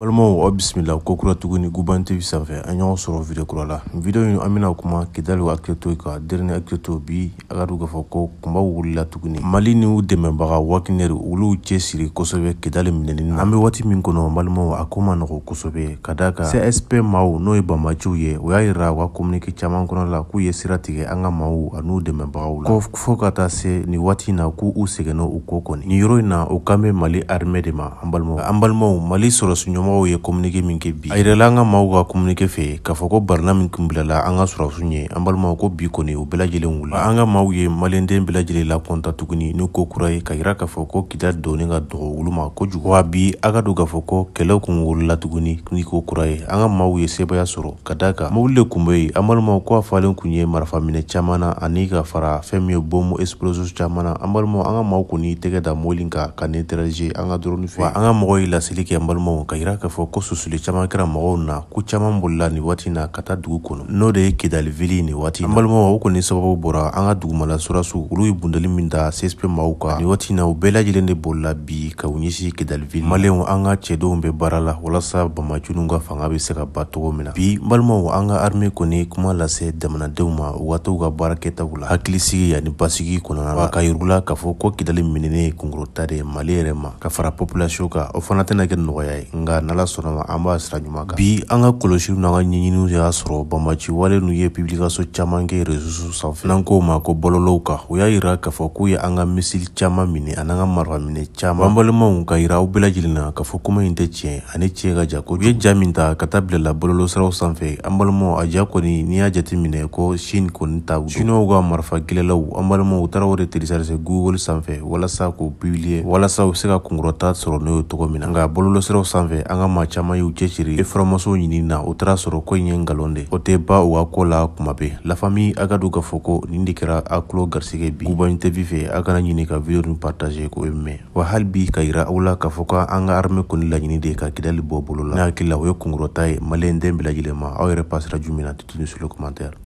balimaw bisimila kokura tuguni guban tv sanfɛ an ɲɔgɔn sɔrɔ video kura la video in an bena kuma kidaliw akileto ka dernier akileto bi a ka duu k'a fɔ ko kunba wulila tuguni mali ni u dɛmɛbaga wakinɛri olu cɛ siri kosɛbɛ kidali minɛni na an be waati min kɔnɔ balimaw a ko ma nɔgɔ kosɛbɛ ka da ka csp maw n'o ye banbaciw ye o y'a yira u ka kominike caaman kɔnɔ la k'u ye sira tigɛ an ka maw an'u dɛmɛbagaw la fɔɔ ka taa se ni waati na k' u segɛnɔ u ko kɔni nin yɔrɔ yi na o kan be mali arimɛ de ma an balimaw an balimaw mali sɔrɔsiɲɔgɔn lamɛnbagaw ye kominike min kɛ bi a yirɛla an ka maw ka kominike fɛ k'a fɔ ko barina min kun bilala an ka surasu ɲɛ an balimaw ko bi kɔni o bɛlajɛlen wula an ka maw ye maliyɛnden bɛɛlajɛlen la kɔnta tuguni ni ko kura ye ka yira k'a fɔ ko kita dɔɔni ka dɔgɔ wulu ma kojugu wa bi a ka don k'a fɔ ko kɛlɛw kun wolola tuguni ni ko kura ye an ka maw ye sebaaya sɔrɔ ka da kan mobili le kun be yen an balimaw ko a falen kun ye marafaminɛ caaman na ani ka fara fɛɛn min ye bomu explosus caaman na an balimaw an ka maw kɔni tɛgɛ da moli ka ka neutralize an ka dɔrɔni fɛ an ka mɔgɔ ye laseli kɛ an balimaw ka yira k'a fɔ ko susuli caaman kɛra mɔgɔw na ko caaman bolila ni waati na ka taa dugu kɔnɔ n'o de ye kidali vili ni waati an balimaw o kɔni sababu bɔra an ka dugumala surasu olu ye bundali min da csp maw kan ni waati na u bɛɛ lajɛlen de bolila bi ka u ɲɛsi kidalivili malenw an ka cɛdenw bɛ baara la walasa bamajuniw ka fanga be se ka ba togo min na bi n balimaw an ka arme kɔni kuma lase jamanadenw ma u ka to ka baarakɛtaw la hakilisigi ani basigi kɔnɔna la ka yurugula k'a fɔ ko kidali minɛne kungurota de mali yɛrɛ ma ka fara populasiyɔn kan o fana tɛna kɛ nɔgɔya ye nka n'ala sɔnnama an b'a sira ɲuman kan bi an ka kɔlɔsiw n'an ka ɲɛɲiniw y'a sɔrɔ banbaci wale n'u ye publikaso caaman kɛ resusu sanfɛ n'an k'o ma ko bɔlɔlɔw kan u y'a yira k'a fɔ k'u ye an ka misili caaman minɛ an'an ka minɛ caaman an balimaw ka yira aw bɛlajɛlen na k'a fɔ kuma ɲi tɛ tiɲɛ ani tiɲɛ ka ja ko ye ja min ta ka taa bilala bɔlɔlɔsiraw sanfɛ an balimaw a ja kɔni n'i y'a jate minɛ ko shin kɔni ta siniwaw ka marafa gɛlɛlaw an balimaw u taara o de terisarise google sanfɛ walasa k'o pibiliye walasa u be se ka kunkɔrɔta sɔrɔ n'o ye togo min na nka bɔlɔlɔsiraw sanfɛ an an ka ma caaman y'u cɛsiri informasiw ɲini na o taara sɔrɔ ko ɲɛ ngalon de o tɛ ba u ka koo la kuma be lafami a ka du k'a fɔ ko nin de kɛra a kulo garisigɛ bi kubaɲi tɛbi fɛ a kana ɲini ka video nin partage k'o ye mɛn wa hali bi ka yira aw la k'a fɔ ka an ka arme kɔni laɲini de ka kidali bɔ bolo la ne hakili la o ye kungurɔta ye maliyɛnden bɛlajɛlen ma aw yɛrɛ pasira ju min na e, tituni sulu